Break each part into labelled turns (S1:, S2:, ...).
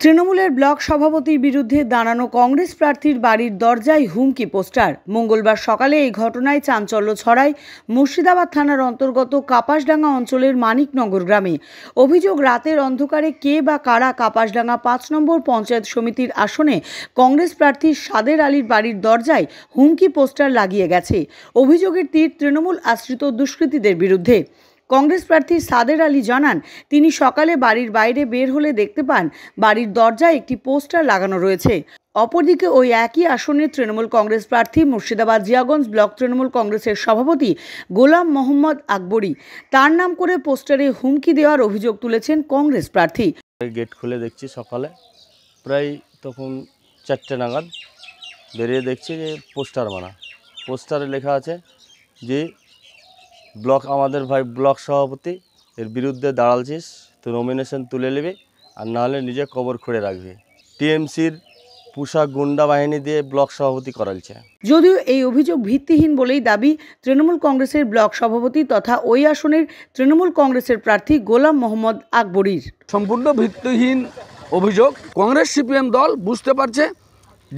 S1: তৃণমূলের ব্লক সভাপতির বিরুদ্ধে দাঁড়ানো কংগ্রেস প্রার্থীর বাড়ির দরজায় হুমকি পোস্টার মঙ্গলবার সকালে এই ঘটনায় চাঞ্চল্য ছড়ায় মুর্শিদাবাদ থানার অন্তর্গত কাপাসডাঙ্গা অঞ্চলের মানিকনগর গ্রামে অভিযোগ রাতের অন্ধকারে কে বা কারা কাপাসডাঙ্গা পাঁচ নম্বর পঞ্চায়েত সমিতির আসনে কংগ্রেস প্রার্থী সাদের আলীর বাড়ির দরজায় হুমকি পোস্টার লাগিয়ে গেছে অভিযোগের তীর তৃণমূল আশ্রিত দুষ্কৃতীদের বিরুদ্ধে কংগ্রেস প্রার্থী সাদের আলী জানান তিনি সকালে বাড়ির বাইরে বের হলে দেখতে পান বাড়ির দরজায় একটি পোস্টার লাগানো রয়েছে অপরদিকে ওই একই আসনের তৃণমূল কংগ্রেস প্রার্থী মুর্শিদাবাদ জিয়াগঞ্জ ব্লক তৃণমূল কংগ্রেসের সভাপতি গোলাম মোহাম্মদ আকবরী তার নাম করে পোস্টারে হুমকি দেওয়ার অভিযোগ তুলেছেন কংগ্রেস প্রার্থী
S2: গেট খুলে দেখছি সকালে প্রায় তখন চারটে নাগাদ বেরিয়ে দেখছি যে পোস্টার মানা পোস্টারে লেখা আছে যে ব্লক আমাদের ভাই ব্লক সভাপতি এর বিরুদ্ধে দাঁড়ালছিস তো নমিনেশন তুলে নেবে আর নাহলে নিজে কবর খুঁড়ে রাখবে টিএমসির পুষা গুন্ডা বাহিনী দিয়ে ব্লক সভাপতি করালছে
S1: যদিও এই অভিযোগ ভিত্তিহীন বলেই দাবি তৃণমূল কংগ্রেসের ব্লক সভাপতি তথা ওই আসনের তৃণমূল কংগ্রেসের প্রার্থী গোলাম মোহাম্মদ আকবরীর সম্পূর্ণ ভিত্তিহীন অভিযোগ
S3: কংগ্রেস সিপিএম দল বুঝতে পারছে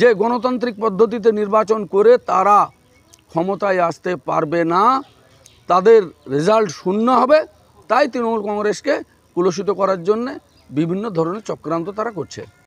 S3: যে গণতান্ত্রিক পদ্ধতিতে নির্বাচন করে তারা ক্ষমতায় আসতে পারবে না তাদের রেজাল্ট শূন্য হবে তাই তৃণমূল কংগ্রেসকে কুলসিত করার জন্যে বিভিন্ন ধরনের চক্রান্ত তারা করছে